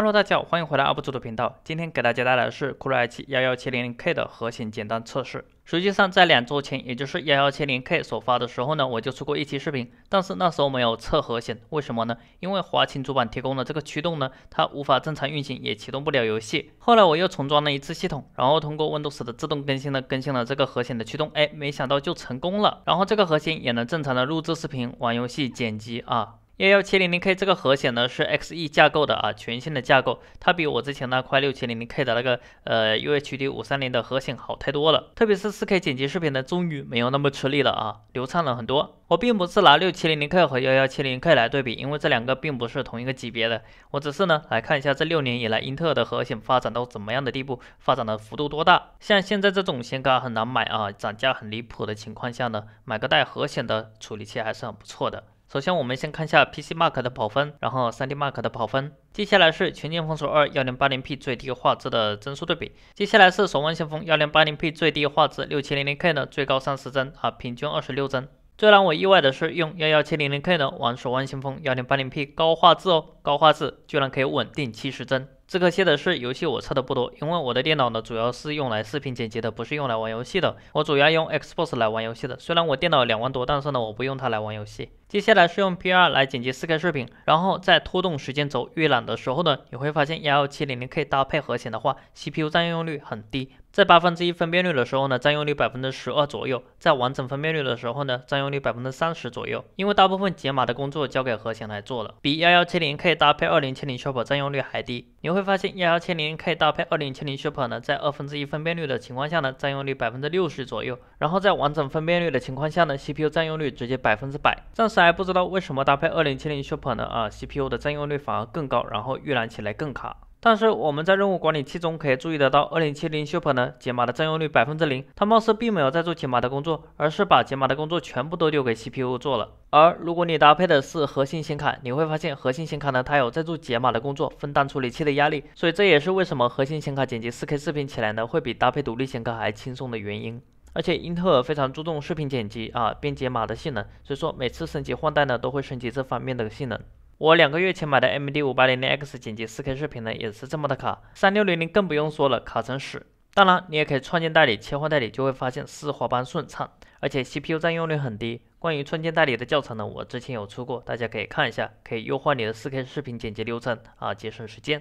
哈喽，大家好，欢迎回来 UP 主的频道。今天给大家带来的是酷睿 i7 11700K 的核显简单测试。实际上，在两周前，也就是1 1 7 0 k 首发的时候呢，我就出过一期视频，但是那时候没有测核显，为什么呢？因为华擎主板提供的这个驱动呢，它无法正常运行，也启动不了游戏。后来我又重装了一次系统，然后通过 Windows 的自动更新呢，更新了这个核显的驱动，哎，没想到就成功了。然后这个核显也能正常的录制视频、玩游戏、剪辑啊。幺幺七零零 K 这个核显呢是 Xe 架构的啊，全新的架构，它比我之前那块六七零零 K 的那个呃 UHD 五三零的核显好太多了，特别是四 K 剪辑视频呢，终于没有那么吃力了啊，流畅了很多。我并不是拿六七零零 K 和幺幺七零 K 来对比，因为这两个并不是同一个级别的，我只是呢来看一下这六年以来英特尔的核显发展到怎么样的地步，发展的幅度多大。像现在这种显卡很难买啊，涨价很离谱的情况下呢，买个带核显的处理器还是很不错的。首先，我们先看一下 PC Mark 的跑分，然后 3D Mark 的跑分。接下来是《全境封锁二》幺零八零 P 最低画质的帧数对比。接下来是《守望先锋》幺零八零 P 最低画质六七零零 K 的最高三十帧啊，平均二十六帧。最让我意外的是，用幺幺七零零 K 的玩《守望先锋》幺零八零 P 高画质哦，高画质居然可以稳定七十帧。这个卸的是游戏，我测的不多，因为我的电脑呢主要是用来视频剪辑的，不是用来玩游戏的。我主要用 Xbox 来玩游戏的。虽然我电脑两万多，但是呢我不用它来玩游戏。接下来是用 PR 来剪辑 4K 视频，然后在拖动时间轴预览的时候呢，你会发现 11700K 搭配核显的话，CPU 占用率很低，在八分之一分辨率的时候呢，占用率百分之十二左右；在完整分辨率的时候呢，占用率百分之三十左右。因为大部分解码的工作交给核显来做了，比 11700K 搭配2070 Super 占用率还低。你会发现幺幺七零 K 搭配二零七零 Super 呢，在二分之一分辨率的情况下呢，占用率百分之六十左右；然后在完整分辨率的情况下呢，CPU 占用率直接百分之百。暂时还不知道为什么搭配二零七零 Super 呢，啊，CPU 的占用率反而更高，然后预览起来更卡。但是我们在任务管理器中可以注意得到，2070 Super 呢解码的占用率百分之零，它貌似并没有在做解码的工作，而是把解码的工作全部都丢给 CPU 做了。而如果你搭配的是核心显卡，你会发现核心显卡呢它有在做解码的工作，分担处理器的压力。所以这也是为什么核心显卡剪辑 4K 视频起来呢会比搭配独立显卡还轻松的原因。而且英特尔非常注重视频剪辑啊编解码的性能，所以说每次升级换代呢都会升级这方面的性能。我两个月前买的 M D 五八零零 X 剪辑四 K 视频呢，也是这么的卡，三六零零更不用说了，卡成屎。当然，你也可以创建代理，切换代理，就会发现丝滑般顺畅，而且 C P U 占用率很低。关于创建代理的教程呢，我之前有出过，大家可以看一下，可以优化你的四 K 视频剪辑流程啊，节省时间。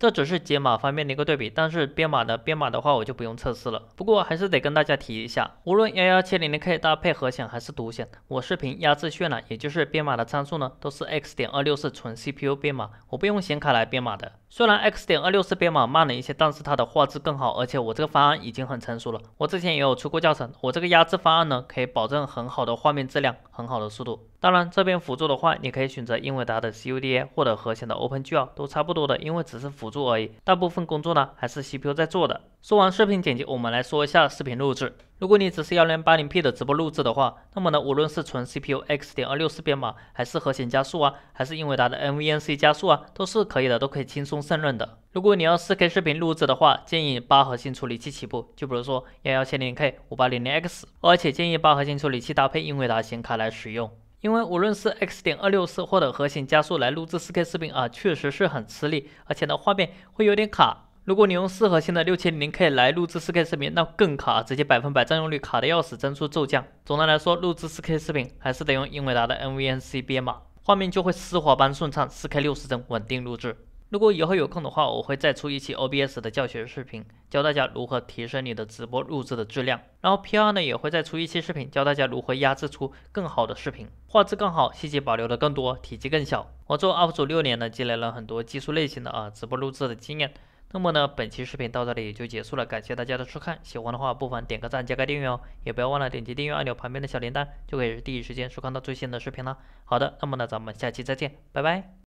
这只是解码方面的一个对比，但是编码的编码的话我就不用测试了。不过还是得跟大家提一下，无论幺幺七零零 K 搭配核显还是独显，我视频压制渲染，也就是编码的参数呢，都是 X 点二六四纯 CPU 编码，我不用显卡来编码的。虽然 X 点二六四编码慢了一些，但是它的画质更好，而且我这个方案已经很成熟了。我之前也有出过教程，我这个压制方案呢，可以保证很好的画面质量，很好的速度。当然，这边辅助的话，你可以选择英伟达的 CUDA 或者核显的 o p e n g l 都差不多的，因为只是辅助而已。大部分工作呢还是 CPU 在做的。说完视频剪辑，我们来说一下视频录制。如果你只是幺零八零 P 的直播录制的话，那么呢，无论是纯 CPU X 点二六四编码，还是核显加速啊，还是英伟达的 n v n c 加速啊，都是可以的，都可以轻松胜任的。如果你要四 K 视频录制的话，建议八核心处理器起步，就比如说幺幺七零 K、五八零零 X，而且建议八核心处理器搭配英伟达显卡来使用。因为无论是 X 点二六四或者核心加速来录制 4K 视频啊，确实是很吃力，而且呢画面会有点卡。如果你用四核心的六千零 K 来录制 4K 视频，那更卡，直接百分百占用率，卡的要死，帧数骤降。总的来说，录制 4K 视频还是得用英伟达的 n v n c 编码，画面就会丝滑般顺畅，4K 六十帧稳定录制。如果以后有空的话，我会再出一期 OBS 的教学视频，教大家如何提升你的直播录制的质量。然后 PR 呢，也会再出一期视频，教大家如何压制出更好的视频，画质更好，细节保留的更多，体积更小。我做 UP 主六年呢，积累了很多技术类型的啊直播录制的经验。那么呢，本期视频到这里也就结束了，感谢大家的收看。喜欢的话，不妨点个赞，加个订阅哦。也不要忘了点击订阅按钮旁边的小铃铛，就可以第一时间收看到最新的视频了。好的，那么呢，咱们下期再见，拜拜。